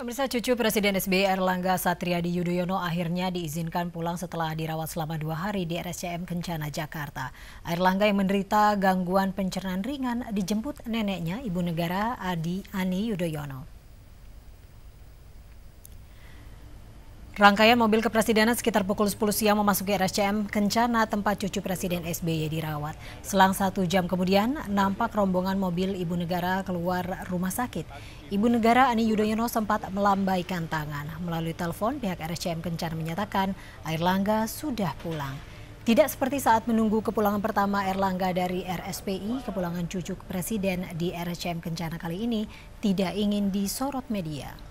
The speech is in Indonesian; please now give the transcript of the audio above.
Pemirsa cucu Presiden SBY Erlangga Satriadi Yudhoyono akhirnya diizinkan pulang setelah dirawat selama dua hari di RSCM Kencana, Jakarta. Erlangga yang menderita gangguan pencernaan ringan dijemput neneknya Ibu Negara Adi Ani Yudhoyono. Rangkaian mobil kepresidenan sekitar pukul 10 siang memasuki RSCM Kencana tempat cucu Presiden SBY dirawat. Selang satu jam kemudian, nampak rombongan mobil Ibu Negara keluar rumah sakit. Ibu Negara Ani Yudhoyono sempat melambaikan tangan. Melalui telepon, pihak RSCM Kencana menyatakan Air Langga sudah pulang. Tidak seperti saat menunggu kepulangan pertama Erlangga dari RSPI, kepulangan cucu Presiden di RSCM Kencana kali ini tidak ingin disorot media.